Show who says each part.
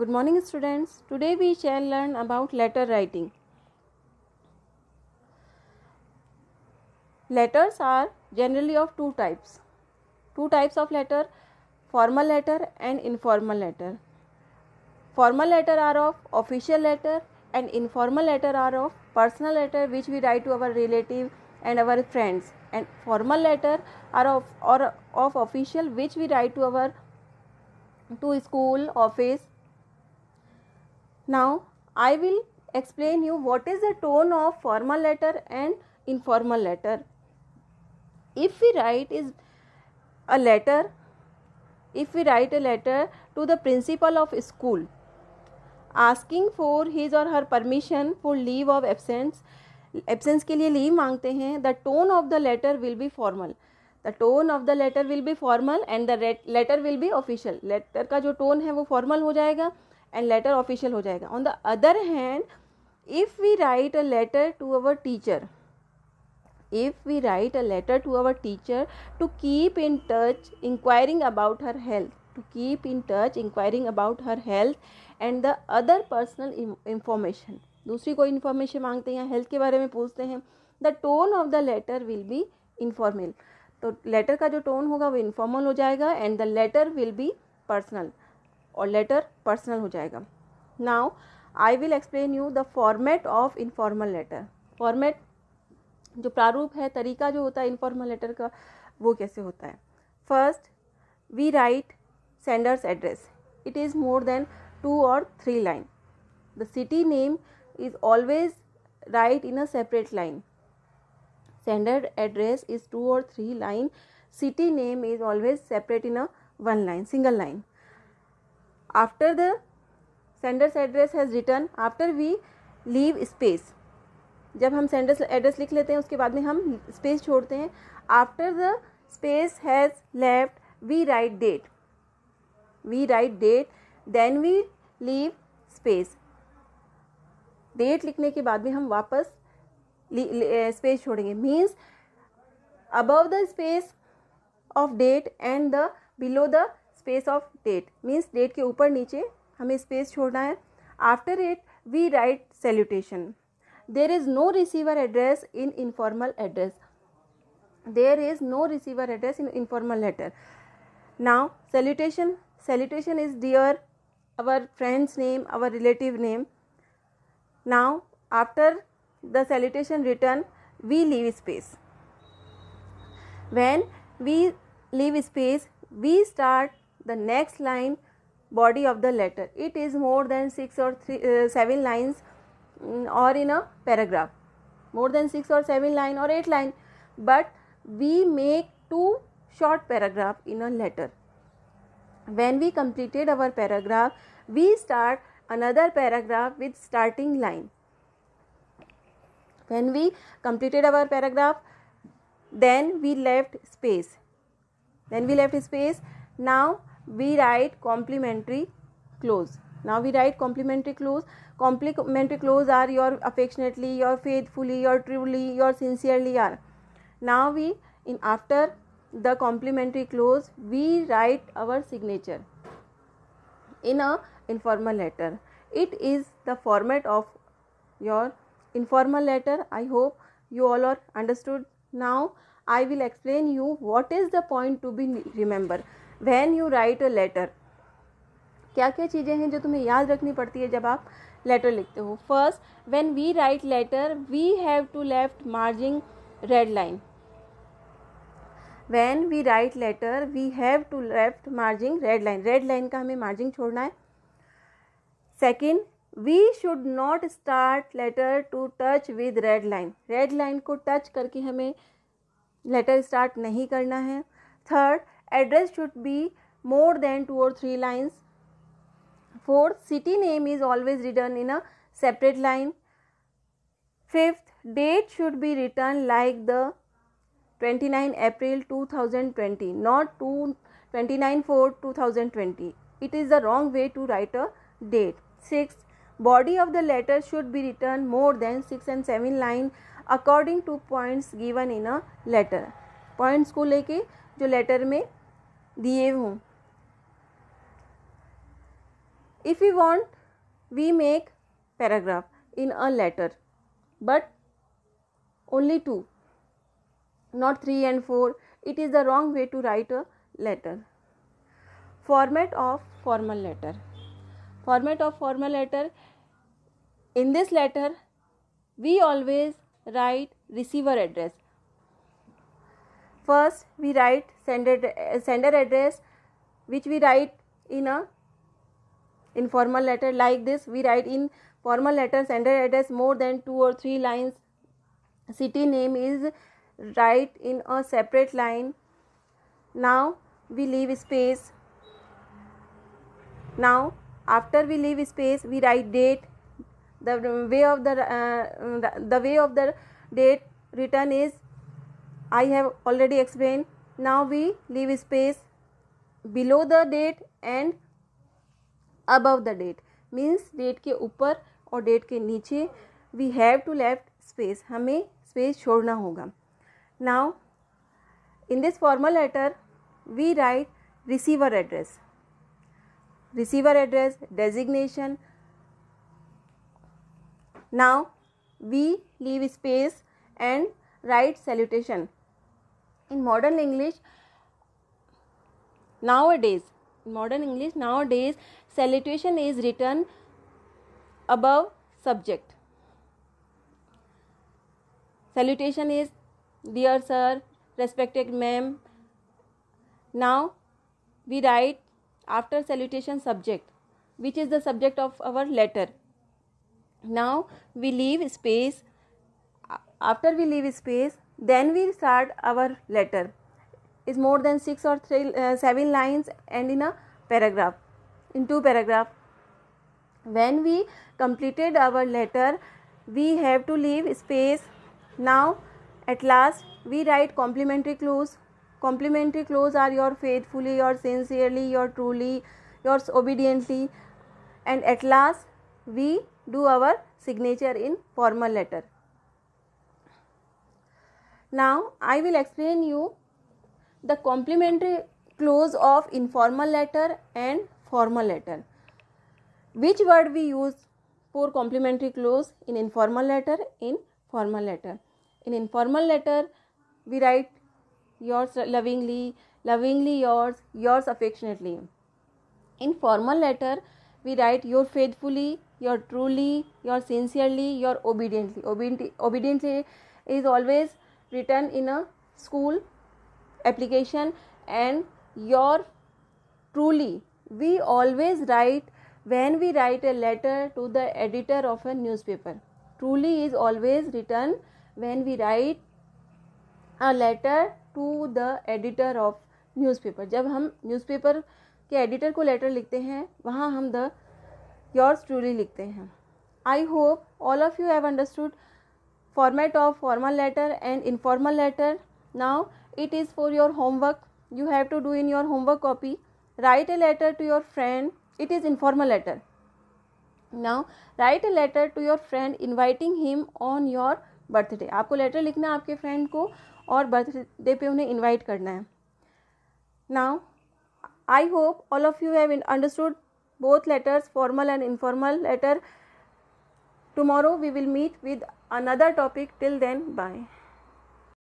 Speaker 1: Good morning, students. Today we shall learn about letter writing. Letters are generally of two types. Two types of letter formal letter and informal letter. Formal letter are of official letter and informal letter are of personal letter which we write to our relative and our friends and formal letter are of or of official which we write to our to school office Now I will explain you what is the tone of formal letter and informal letter. If we write is a letter, if we write a letter to the principal of school asking for his or her permission for leave of absence absence के लिए leave मांगते हैं the tone of the letter will be formal the tone of the letter will be formal and the letter will be official letter का जो tone है वो formal हो जाएगा एंड लेटर ऑफिशियल हो जाएगा on the other hand if we write a letter to our teacher if we write a letter to our teacher to keep in touch inquiring about her health to keep in touch inquiring about her health and the other personal information दूसरी कोई information मांगते हैं health के बारे में पूछते हैं the tone of the letter will be informal तो लेटर का जो टोन होगा वो इन्फॉर्मल हो जाएगा and the letter will be personal और लेटर पर्सनल हो जाएगा now I will explain you the format of informal letter format जो प्रारूप है तरीका जो होता है इनफॉर्मल लेटर का वो कैसे होता है first we write senders address it is more than two or three line the city name is always write in a separate line senders address is two or three line city name is always separate in a one line single line after the senders address has return after we leave space जब हम sender's address लिख लेते हैं उसके बाद में हम space छोड़ते हैं after the space has left we write date we write date then we leave space date लिखने के बाद में हम वापस स्पेस छोड़ेंगे means above the space of date and the below the space of date means date के ऊपर नीचे हमें स्पेस छोड़ना है after it we write salutation there is no receiver address in informal address there is no receiver address in informal letter now salutation salutation is dear our friends name our relative name now after the salutation return we leave space when we leave space we start the next line body of the letter it is more than 6 or three, uh, 7 lines um, or in a paragraph more than 6 or 7 line or 8 line but we make two short paragraph in a letter when we completed our paragraph we start another paragraph with starting line when we completed our paragraph then we left space then we left space now we write complementary clause now we write complementary clause complementary clause are your affectionately your faithfully your truly your sincerely are now we in after the complementary clause we write our signature in a informal letter it is the format of your informal letter i hope you all are understood now i will explain you what is the point to be remembered when you write a letter क्या क्या चीज़ें हैं जो तुम्हें याद रखनी पड़ती है जब आप लेटर लिखते हो first when we write letter we have to left margin red line when we write letter we have to left margin red line red line का हमें मार्जिंग छोड़ना है second we should not start letter to touch with red line red line को touch करके हमें letter start नहीं करना है third address should be more than 2 or 3 lines. Fourth, City name is always written in a separate line. 5th. Date should be written like the 29 April 2020, not 2, 29 4 2020. It is the wrong way to write a date. Sixth, Body of the letter should be written more than 6 and 7 line according to points given in a letter. Points ko leke jo letter में दिए हूँ if we want we make paragraph in a letter but only two not three and four it is the wrong way to write a letter format of formal letter format of formal letter in this letter we always write receiver address First, we write sender, sender address which we write in a informal letter like this. We write in formal letter sender address more than two or three lines. City name is write in a separate line. Now we leave space. Now after we leave space we write date. The way of the uh, the way of the date written is I have already explained. Now we leave space below the date and above the date. Means date के ऊपर और date के नीचे we have to left space. हमें space छोड़ना होगा Now in this formal letter we write receiver address. Receiver address, designation. Now we leave space and write salutation in modern english nowadays in modern english nowadays salutation is written above subject salutation is dear sir respected ma'am now we write after salutation subject which is the subject of our letter now we leave space after we leave space then we start our letter is more than 6 or three, uh, 7 lines and in a paragraph in two paragraph when we completed our letter we have to leave space now at last we write complimentary clause complimentary clause are your faithfully your sincerely your truly yours obediently and at last we do our signature in formal letter now I will explain you the complementary clause of informal letter and formal letter. Which word we use for complementary clause in informal letter in formal letter. In informal letter we write yours lovingly, lovingly yours, yours affectionately. In formal letter we write your faithfully, your truly, your sincerely, your obediently. obediently is always written in a school application and your truly we always write when we write a letter to the editor of a newspaper truly is always written when we write a letter to the editor of newspaper जब हम newspaper के editor को letter लिखते हैं वहाँ हम the yours truly लिखते हैं I hope all of you have understood format of formal letter and informal letter. Now it is for your homework. You have to do in your homework copy. Write a letter to your friend. It is informal letter. Now write a letter to your friend inviting him on your birthday. आपको letter लिखना है आपके friend को और birthday पे उन्हें invite करना है Now I hope all of you have understood both letters formal and informal letter tomorrow we will meet with another topic till then bye